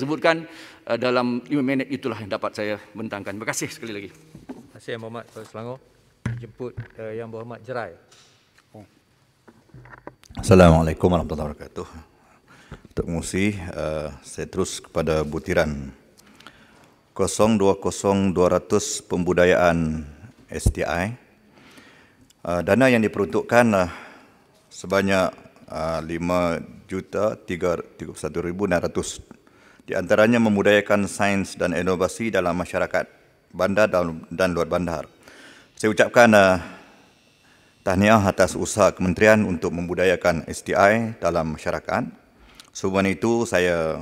sebutkan uh, eh, dalam 5 minit itulah yang dapat saya bentangkan. Terima kasih sekali lagi. Terima kasih Yang Berhormat Tuan Selangor. Jemput uh, Yang Berhormat Jerai. Oh. Assalamualaikum warahmatullahi wabarakatuh. Untuk mengusi, uh, eh, saya terus kepada butiran 020200 Pembudayaan STI. Uh, dana yang diperuntukkan uh, sebanyak uh, 5 juta di antaranya memudayakan sains dan inovasi dalam masyarakat bandar dan luar bandar. Saya ucapkan uh, tahniah atas usaha kementerian untuk membudayakan STI dalam masyarakat. Sebuah itu saya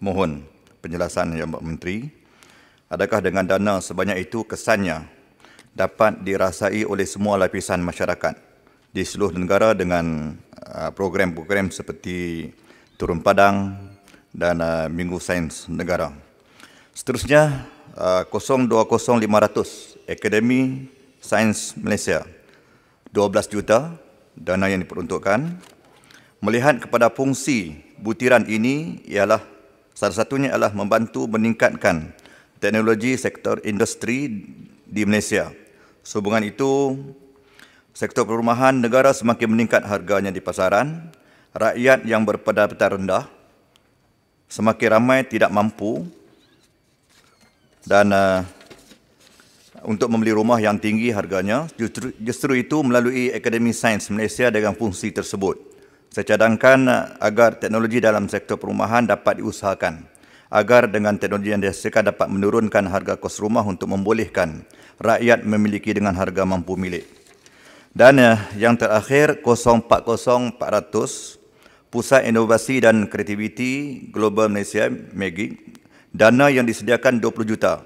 mohon penjelasan yang Pak Menteri. Adakah dengan dana sebanyak itu kesannya dapat dirasai oleh semua lapisan masyarakat di seluruh negara dengan eh, program-program seperti Turun Padang, dan uh, Minggu Sains Negara. Seterusnya uh, 020500 Akademi Sains Malaysia 12 juta dana yang diperuntukkan. Melihat kepada fungsi butiran ini ialah salah satunya adalah membantu meningkatkan teknologi sektor industri di Malaysia. Sehubungan itu, sektor perumahan negara semakin meningkat harganya di pasaran, rakyat yang berpendapatan rendah semakin ramai tidak mampu dan uh, untuk membeli rumah yang tinggi harganya justru, justru itu melalui Akademi Sains Malaysia dengan fungsi tersebut. Saya cadangkan uh, agar teknologi dalam sektor perumahan dapat diusahakan agar dengan teknologi yang dihasilkan dapat menurunkan harga kos rumah untuk membolehkan rakyat memiliki dengan harga mampu milik. Dan uh, yang terakhir 040 400 Pusat Inovasi dan Kreativiti Global Malaysia, MEGI, dana yang disediakan 20 juta.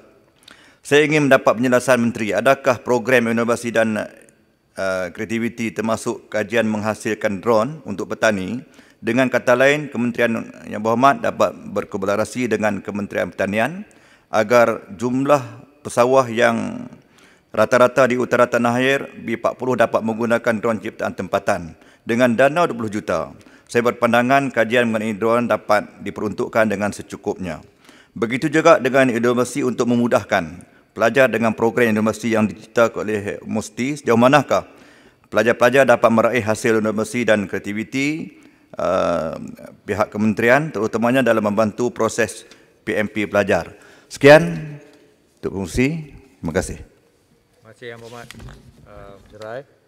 Saya ingin mendapat penjelasan Menteri, adakah program inovasi dan uh, kreativiti termasuk kajian menghasilkan drone untuk petani? Dengan kata lain, Kementerian Yang Berhormat dapat berkolaborasi dengan Kementerian Pertanian agar jumlah pesawah yang rata-rata di utara tanah air B40 dapat menggunakan drone ciptaan tempatan dengan dana 20 juta saya berpandangan kajian mengenai drone dapat diperuntukkan dengan secukupnya. Begitu juga dengan inovasi untuk memudahkan pelajar dengan program inovasi yang dicipta oleh Musti, sejauh manakah pelajar-pelajar dapat meraih hasil inovasi dan kreativiti uh, pihak kementerian terutamanya dalam membantu proses PMP pelajar. Sekian untuk fungsi. Terima kasih. Terima kasih Yang Berhormat. Uh,